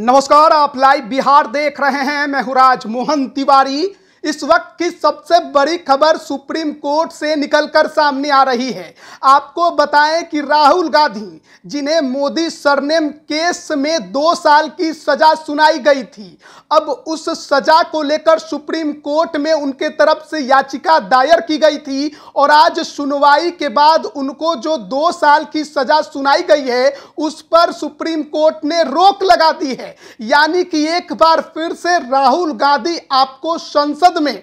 नमस्कार आप लाइव बिहार देख रहे हैं मैं हूं राज मोहन तिवारी इस वक्त की सबसे बड़ी खबर सुप्रीम कोर्ट से निकलकर सामने आ रही है आपको बताएं कि राहुल गांधी जिन्हें मोदी सरनेम केस में दो साल की सजा सुनाई गई थी अब उस सजा को लेकर सुप्रीम कोर्ट में उनके तरफ से याचिका दायर की गई थी और आज सुनवाई के बाद उनको जो दो साल की सजा सुनाई गई है उस पर सुप्रीम कोर्ट ने रोक लगा दी है यानी कि एक बार फिर से राहुल गांधी आपको संसद संसद में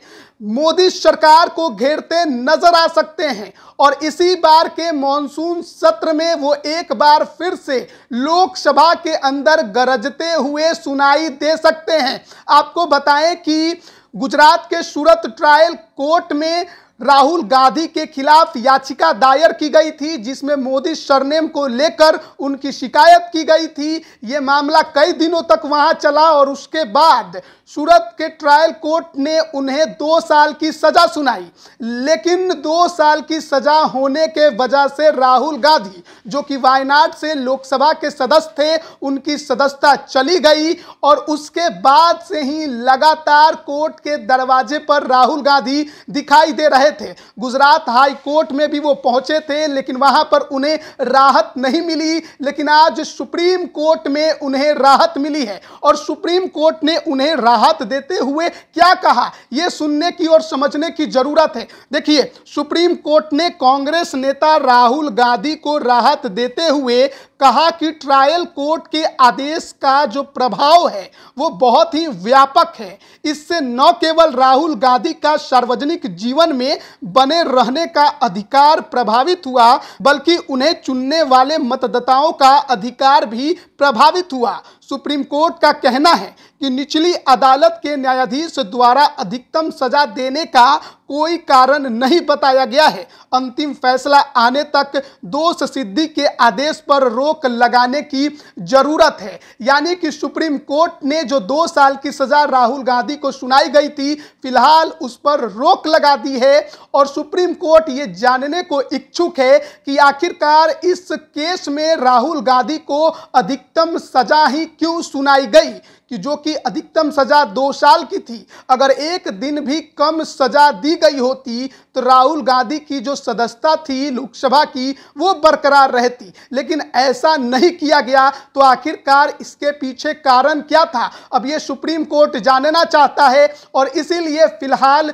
मोदी सरकार को घेरते नजर आ सकते हैं और इसी बार के मॉनसून सत्र में वो एक बार फिर से लोकसभा के अंदर गरजते हुए सुनाई दे सकते हैं आपको बताएं कि गुजरात के सूरत ट्रायल कोर्ट में राहुल गांधी के खिलाफ याचिका दायर की गई थी जिसमें मोदी सरनेम को लेकर उनकी शिकायत की गई थी ये मामला कई दिनों तक वहां चला और उसके बाद सूरत के ट्रायल कोर्ट ने उन्हें दो साल की सजा सुनाई लेकिन दो साल की सजा होने के वजह से राहुल गांधी जो कि वायनाड से लोकसभा के सदस्य थे उनकी सदस्यता चली गई और उसके बाद से ही लगातार कोर्ट के दरवाजे पर राहुल गांधी दिखाई दे रहे गए थे गुजरात हाई कोर्ट में भी वो पहुंचे थे लेकिन वहां पर उन्हें राहत नहीं मिली लेकिन आज सुप्रीम कोर्ट में उन्हें राहत मिली है और सुप्रीम कोर्ट ने उन्हें राहत देते हुए क्या कहा यह सुनने की और समझने की जरूरत है देखिए सुप्रीम कोर्ट ने कांग्रेस नेता राहुल गांधी को राहत देते हुए कहा कि ट्रायल कोर्ट के आदेश का जो प्रभाव है वो बहुत ही व्यापक है इससे न केवल राहुल गांधी का सार्वजनिक जीवन में बने रहने का अधिकार प्रभावित हुआ बल्कि उन्हें चुनने वाले मतदाताओं का अधिकार भी प्रभावित हुआ सुप्रीम कोर्ट का कहना है कि निचली अदालत के न्यायाधीश द्वारा अधिकतम सजा देने का कोई कारण नहीं बताया गया है अंतिम फैसला आने तक दोष सिद्धि के आदेश पर रोक लगाने की जरूरत है यानी कि सुप्रीम कोर्ट ने जो दो साल की सजा राहुल गांधी को सुनाई गई थी फिलहाल उस पर रोक लगा दी है और सुप्रीम कोर्ट ये जानने को इच्छुक है कि आखिरकार इस केस में राहुल गांधी को अधिकतम सजा ही क्यों सुनाई गई कि जो कि अधिकतम सजा दो साल की थी अगर एक दिन भी कम सजा दी गई होती तो राहुल गांधी की जो सदस्यता थी लोकसभा की वो बरकरार रहती लेकिन ऐसा नहीं किया गया तो आखिरकार इसके पीछे कारण क्या था अब ये सुप्रीम कोर्ट जानना चाहता है और इसीलिए फिलहाल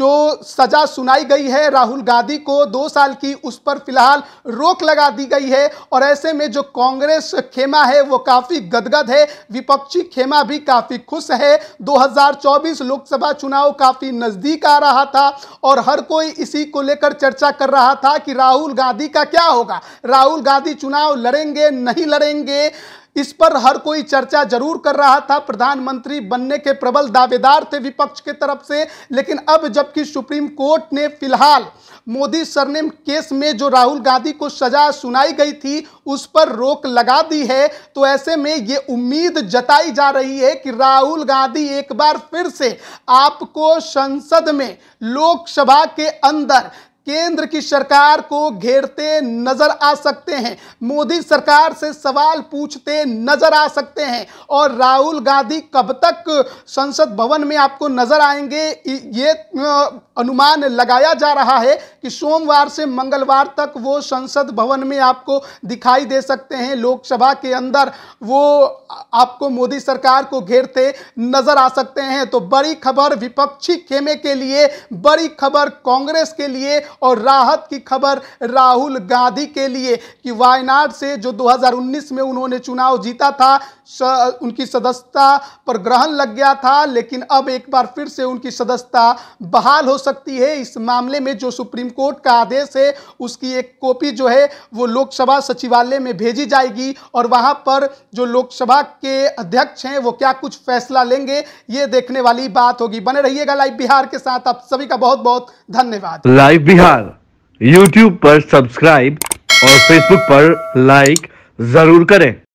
जो सजा सुनाई गई है राहुल गांधी को दो साल की उस पर फिलहाल रोक लगा दी गई है और ऐसे में जो कांग्रेस खेमा है वो काफ़ी गदगद है विपक्षी खेमा महिमा भी काफ़ी खुश है 2024 लोकसभा चुनाव काफ़ी नज़दीक आ रहा था और हर कोई इसी को लेकर चर्चा कर रहा था कि राहुल गांधी का क्या होगा राहुल गांधी चुनाव लड़ेंगे नहीं लड़ेंगे इस पर हर कोई चर्चा जरूर कर रहा था प्रधानमंत्री बनने के प्रबल दावेदार थे विपक्ष के तरफ से लेकिन अब जबकि सुप्रीम कोर्ट ने फिलहाल मोदी सरनेम केस में जो राहुल गांधी को सजा सुनाई गई थी उस पर रोक लगा दी है तो ऐसे में ये उम्मीद जताई जा रही है कि राहुल गांधी एक बार फिर से आपको संसद में लोकसभा के अंदर केंद्र की सरकार को घेरते नजर आ सकते हैं मोदी सरकार से सवाल पूछते नजर आ सकते हैं और राहुल गांधी कब तक संसद भवन में आपको नजर आएंगे ये अनुमान लगाया जा रहा है कि सोमवार से मंगलवार तक वो संसद भवन में आपको दिखाई दे सकते हैं लोकसभा के अंदर वो आपको मोदी सरकार को घेरते नजर आ सकते हैं तो बड़ी खबर विपक्षी खेमे के लिए बड़ी खबर कांग्रेस के लिए और राहत की खबर राहुल गांधी के लिए कि वायनाड से जो 2019 में उन्होंने चुनाव जीता था स, उनकी सदस्यता पर ग्रहण लग गया था लेकिन अब एक बार फिर से उनकी सदस्यता बहाल हो सकती है इस मामले में जो सुप्रीम कोर्ट का आदेश है उसकी एक कॉपी जो है वो लोकसभा सचिवालय में भेजी जाएगी और वहाँ पर जो लोकसभा के अध्यक्ष हैं वो क्या कुछ फैसला लेंगे ये देखने वाली बात होगी बने रहिएगा लाइव बिहार के साथ आप सभी का बहुत बहुत धन्यवाद लाइव बिहार नमस्कार यूट्यूब पर सब्सक्राइब और फेसबुक पर लाइक जरूर करें